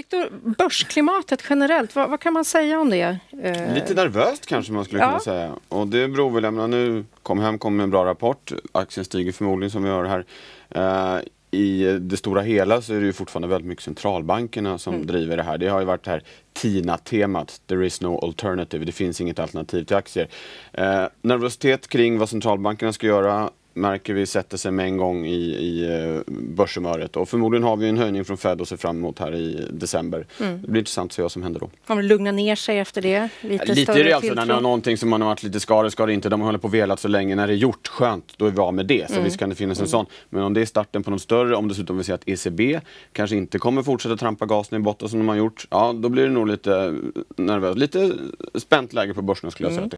Viktor, börsklimatet generellt, vad, vad, kan man säga om det? Eh, Lite nervöst kanske man skulle ja. kunna säga. Och det beror väl, jag nu kom hem kom med en bra rapport, aktien stiger förmodligen som vi hör här. Eh, i det stora hela så är det ju fortfarande väldigt mycket centralbankerna som mm. driver det här. Det har ju varit det här TINA-temat, there is no alternative, det finns inget alternativ till aktier. Eh, nervositet kring vad centralbankerna ska göra, märker vi sätter sig med en gång i, i eh, börshumöret. Och förmodligen har vi en höjning från Fed att se fram emot här i december. Mm. Det blir intressant att se vad som händer då. Kommer det lugna ner sig efter det? Lite, lite större är det alltså, när det är någonting som man har varit lite ska det, ska det inte. De har hållit på och velat så länge. När det är gjort, skönt, då är vi av med det. Så mm. visst kan det finnas en mm. sån. Men om det är starten på något större, om dessutom vi ser att ECB kanske inte kommer fortsätta trampa gasen i botten som de har gjort. Ja, då blir det nog lite nervöst. Lite spänt läge på börsen skulle jag säga. Mm.